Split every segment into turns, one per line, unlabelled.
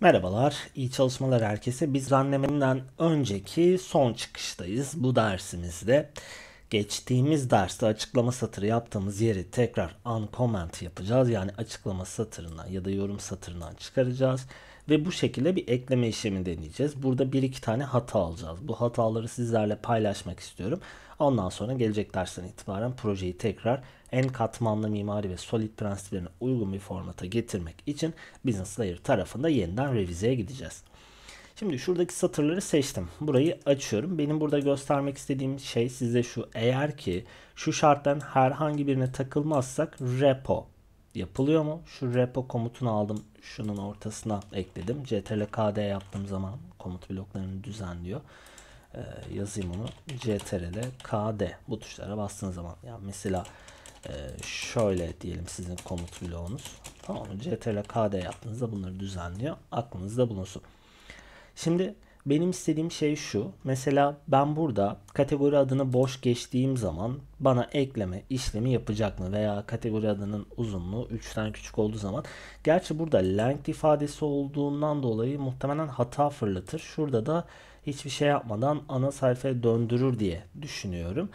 Merhabalar, iyi çalışmalar herkese. Biz randemanından önceki son çıkıştayız bu dersimizde. Geçtiğimiz derste açıklama satırı yaptığımız yeri tekrar uncomment yapacağız. Yani açıklama satırından ya da yorum satırından çıkaracağız. Ve bu şekilde bir ekleme işlemi deneyeceğiz. Burada bir iki tane hata alacağız. Bu hataları sizlerle paylaşmak istiyorum. Ondan sonra gelecek dersten itibaren projeyi tekrar en katmanlı mimari ve solid prensiplerine uygun bir formata getirmek için Business Layer tarafında yeniden revizeye gideceğiz. Şimdi şuradaki satırları seçtim. Burayı açıyorum. Benim burada göstermek istediğim şey size şu. Eğer ki şu şarttan herhangi birine takılmazsak repo yapılıyor mu? Şu repo komutunu aldım. Şunun ortasına ekledim. Ctrl KD yaptığım zaman komut bloklarını düzenliyor. Ee, yazayım onu. Ctrl KD. Bu tuşlara bastığın zaman. Yani mesela e, şöyle diyelim sizin komut bloğunuz. Tamam mı? Ctrl KD yaptığınızda bunları düzenliyor. Aklınızda bulunsun. Şimdi benim istediğim şey şu. Mesela ben burada kategori adını boş geçtiğim zaman bana ekleme işlemi yapacak mı? Veya kategori adının uzunluğu 3'ten küçük olduğu zaman. Gerçi burada length ifadesi olduğundan dolayı muhtemelen hata fırlatır. Şurada da hiçbir şey yapmadan ana sayfaya döndürür diye düşünüyorum.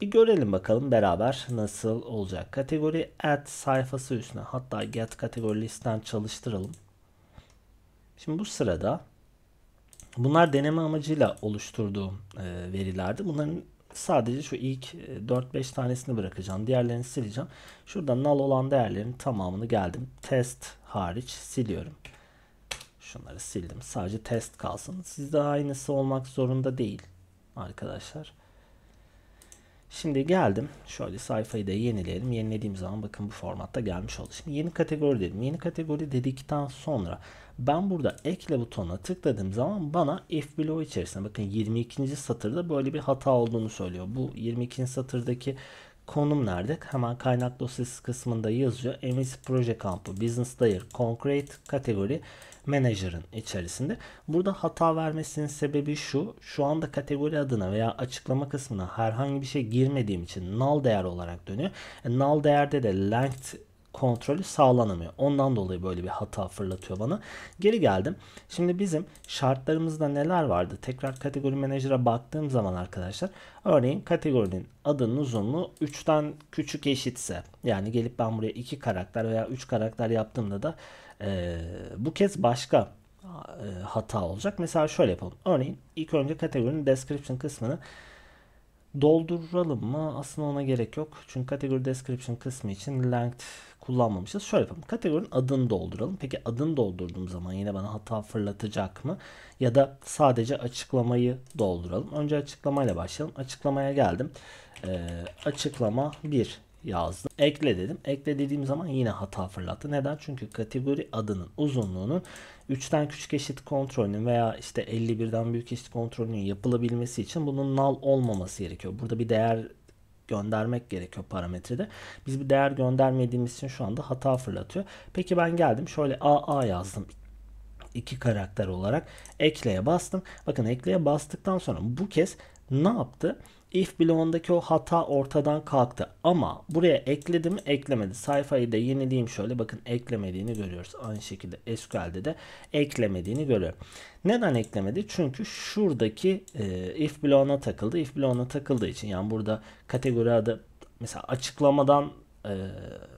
Bir görelim bakalım beraber nasıl olacak. Kategori add sayfası üstüne hatta get kategori listen çalıştıralım. Şimdi bu sırada Bunlar deneme amacıyla oluşturduğum e, verilerdi. Bunların sadece şu ilk 4-5 e, tanesini bırakacağım. Diğerlerini sileceğim. Şurada null olan değerlerin tamamını geldim. Test hariç siliyorum. Şunları sildim. Sadece test kalsın. Sizde aynısı olmak zorunda değil arkadaşlar. Şimdi geldim. Şöyle sayfayı da yenileyelim. Yenilediğim zaman bakın bu formatta gelmiş oldu. Şimdi yeni kategori dedim. Yeni kategori dedikten sonra ben burada ekle butonuna tıkladığım zaman bana F-Below içerisinde bakın 22. satırda böyle bir hata olduğunu söylüyor. Bu 22. satırdaki konum nerede? Hemen kaynak dosyası kısmında yazıyor. MVC proje kampı, business layer, concrete kategori manager'ın içerisinde. Burada hata vermesinin sebebi şu. Şu anda kategori adına veya açıklama kısmına herhangi bir şey girmediğim için null değer olarak dönüyor. E, null değerde de length kontrolü sağlanamıyor. Ondan dolayı böyle bir hata fırlatıyor bana. Geri geldim. Şimdi bizim şartlarımızda neler vardı? Tekrar kategori menajera baktığım zaman arkadaşlar örneğin kategorinin adının uzunluğu 3'ten küçük eşitse yani gelip ben buraya 2 karakter veya 3 karakter yaptığımda da e, bu kez başka e, hata olacak. Mesela şöyle yapalım. Örneğin ilk önce kategorinin description kısmını dolduralım mı? Aslında ona gerek yok. Çünkü kategori description kısmı için length kullanmamışız. Şöyle yapalım. Kategorinin adını dolduralım. Peki adını doldurduğum zaman yine bana hata fırlatacak mı? Ya da sadece açıklamayı dolduralım. Önce açıklamayla başlayalım. Açıklamaya geldim. Ee, açıklama 1 yazdım. Ekle dedim. Ekle dediğim zaman yine hata fırlattı. Neden? Çünkü kategori adının uzunluğunun 3'ten küçük eşit kontrolünün veya işte 51'den büyük eşit kontrolünün yapılabilmesi için bunun null olmaması gerekiyor. Burada bir değer göndermek gerekiyor parametrede. Biz bir değer göndermediğimiz için şu anda hata fırlatıyor. Peki ben geldim şöyle AA yazdım iki karakter olarak ekleye bastım. Bakın ekleye bastıktan sonra bu kez ne yaptı? If bloğundaki o hata ortadan kalktı. Ama buraya ekledi mi? Eklemedi. Sayfayı da yenileyim şöyle. Bakın eklemediğini görüyoruz. Aynı şekilde SQL'de de eklemediğini görüyor. Neden eklemedi? Çünkü şuradaki e, if bloğuna takıldı. If bloğuna takıldığı için yani burada kategori adı mesela açıklamadan e,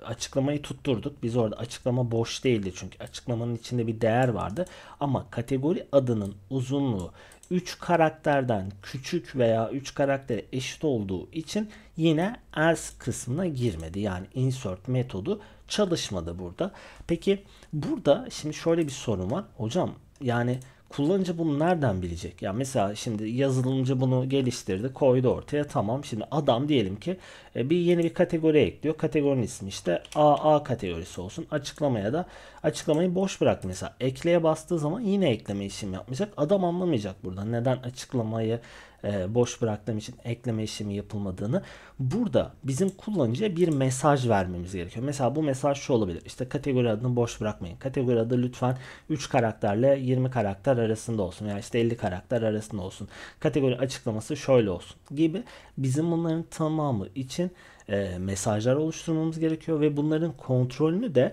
açıklamayı tutturduk. Biz orada açıklama boş değildi çünkü açıklamanın içinde bir değer vardı. Ama kategori adının uzunluğu 3 karakterden küçük veya 3 karaktere eşit olduğu için yine else kısmına girmedi. Yani insert metodu çalışmadı burada. Peki burada şimdi şöyle bir sorun var. Hocam yani kullanıcı bunu nereden bilecek? Ya yani mesela şimdi yazılımcı bunu geliştirdi, koydu ortaya. Tamam şimdi adam diyelim ki e, bir yeni bir kategori ekliyor. Kategorinin ismi işte AA kategorisi olsun. Açıklamaya da açıklamayı boş bırak mesela. Ekleye bastığı zaman yine ekleme işlemi yapmayacak. Adam anlamayacak burada neden açıklamayı e, boş bıraktığım için ekleme işlemi yapılmadığını. Burada bizim kullanıcıya bir mesaj vermemiz gerekiyor. Mesela bu mesaj şu olabilir. İşte kategori adını boş bırakmayın. Kategori adı lütfen 3 karakterle 20 karakter arasında olsun. Yani işte 50 karakter arasında olsun. Kategori açıklaması şöyle olsun gibi. Bizim bunların tamamı için e, mesajlar oluşturmamız gerekiyor ve bunların kontrolünü de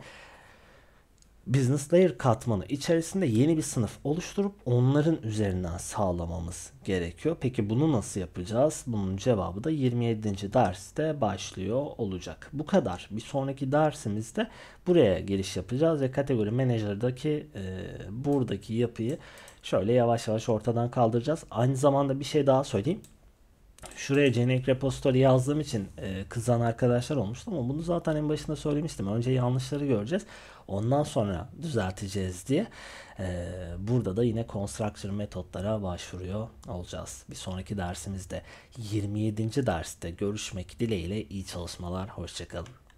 business layer katmanı içerisinde yeni bir sınıf oluşturup onların üzerinden sağlamamız gerekiyor. Peki bunu nasıl yapacağız? Bunun cevabı da 27. derste başlıyor olacak. Bu kadar. Bir sonraki dersimizde buraya giriş yapacağız ve kategori manager'daki e, buradaki yapıyı şöyle yavaş yavaş ortadan kaldıracağız. Aynı zamanda bir şey daha söyleyeyim şuraya Cenek Repository yazdığım için e, kızan arkadaşlar olmuştu ama bunu zaten en başında söylemiştim. Önce yanlışları göreceğiz. Ondan sonra düzelteceğiz diye. E, burada da yine constructor metotlara başvuruyor olacağız. Bir sonraki dersimizde 27. derste görüşmek dileğiyle iyi çalışmalar. Hoşçakalın.